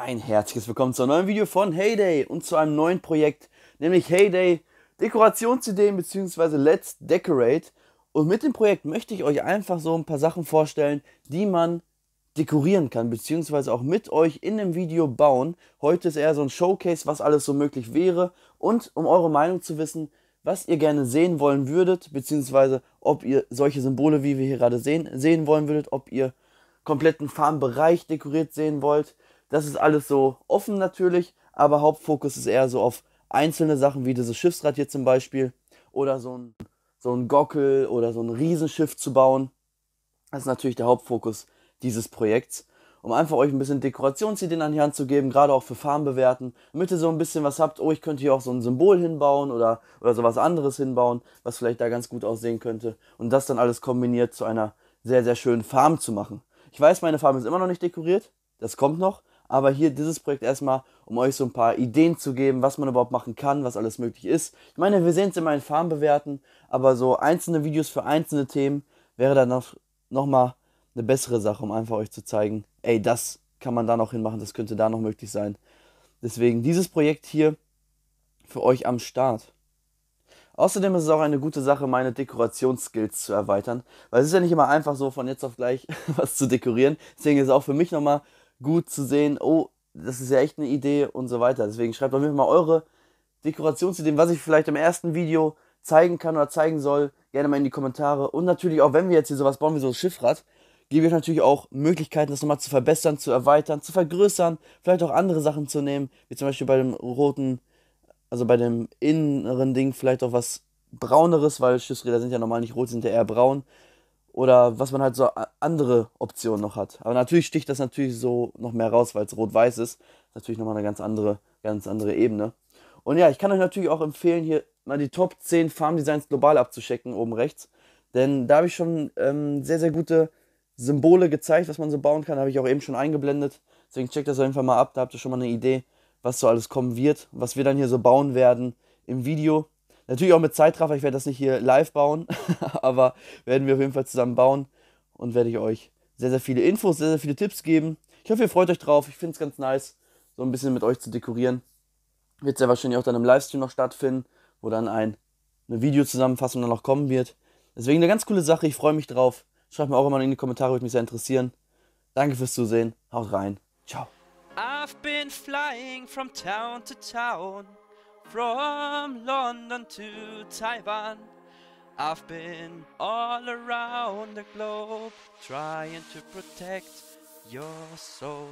Ein herzliches Willkommen zu einem neuen Video von Heyday und zu einem neuen Projekt, nämlich Heyday Dekorationsideen bzw. Let's Decorate. Und mit dem Projekt möchte ich euch einfach so ein paar Sachen vorstellen, die man dekorieren kann bzw. auch mit euch in dem Video bauen. Heute ist eher so ein Showcase, was alles so möglich wäre und um eure Meinung zu wissen, was ihr gerne sehen wollen würdet bzw. ob ihr solche Symbole, wie wir hier gerade sehen, sehen wollen würdet, ob ihr kompletten Farmbereich dekoriert sehen wollt das ist alles so offen natürlich, aber Hauptfokus ist eher so auf einzelne Sachen wie dieses Schiffsrad hier zum Beispiel oder so ein, so ein Gockel oder so ein Riesenschiff zu bauen. Das ist natürlich der Hauptfokus dieses Projekts, um einfach euch ein bisschen Dekorationsideen an die Hand zu geben, gerade auch für Farben bewerten, damit ihr so ein bisschen was habt, oh, ich könnte hier auch so ein Symbol hinbauen oder, oder so was anderes hinbauen, was vielleicht da ganz gut aussehen könnte und das dann alles kombiniert zu einer sehr, sehr schönen Farm zu machen. Ich weiß, meine Farm ist immer noch nicht dekoriert, das kommt noch, aber hier dieses Projekt erstmal, um euch so ein paar Ideen zu geben, was man überhaupt machen kann, was alles möglich ist. Ich meine, wir sehen es immer in Farm bewerten, aber so einzelne Videos für einzelne Themen wäre dann noch, noch mal eine bessere Sache, um einfach euch zu zeigen, ey, das kann man da noch hinmachen, das könnte da noch möglich sein. Deswegen dieses Projekt hier für euch am Start. Außerdem ist es auch eine gute Sache, meine Dekorationsskills zu erweitern, weil es ist ja nicht immer einfach so von jetzt auf gleich was zu dekorieren. Deswegen ist es auch für mich nochmal gut zu sehen, oh, das ist ja echt eine Idee und so weiter. Deswegen schreibt doch jeden mal eure Dekorationsideen, was ich vielleicht im ersten Video zeigen kann oder zeigen soll, gerne mal in die Kommentare. Und natürlich auch, wenn wir jetzt hier sowas bauen wie so ein Schiffrad, gebe ich natürlich auch Möglichkeiten, das nochmal zu verbessern, zu erweitern, zu vergrößern, vielleicht auch andere Sachen zu nehmen, wie zum Beispiel bei dem roten, also bei dem inneren Ding vielleicht auch was brauneres, weil Schiffsräder sind ja normal nicht rot, sind ja eher braun oder was man halt so andere Optionen noch hat. Aber natürlich sticht das natürlich so noch mehr raus, weil es rot-weiß ist. Natürlich nochmal eine ganz andere, ganz andere Ebene. Und ja, ich kann euch natürlich auch empfehlen, hier mal die Top 10 Farm Designs global abzuschecken, oben rechts. Denn da habe ich schon ähm, sehr, sehr gute Symbole gezeigt, was man so bauen kann. Habe ich auch eben schon eingeblendet. Deswegen checkt das auf jeden Fall mal ab. Da habt ihr schon mal eine Idee, was so alles kommen wird, was wir dann hier so bauen werden im Video. Natürlich auch mit Zeitraffer, ich werde das nicht hier live bauen, aber werden wir auf jeden Fall zusammen bauen und werde ich euch sehr, sehr viele Infos, sehr, sehr viele Tipps geben. Ich hoffe, ihr freut euch drauf. Ich finde es ganz nice, so ein bisschen mit euch zu dekorieren. Wird sehr wahrscheinlich auch dann im Livestream noch stattfinden, wo dann ein, eine Videozusammenfassung dann noch kommen wird. Deswegen eine ganz coole Sache, ich freue mich drauf. Schreibt mir auch immer in die Kommentare, würde mich sehr interessieren. Danke fürs Zusehen, haut rein, ciao. I've been flying from town to town, from London to Taiwan. I've been all around the globe trying to protect your soul.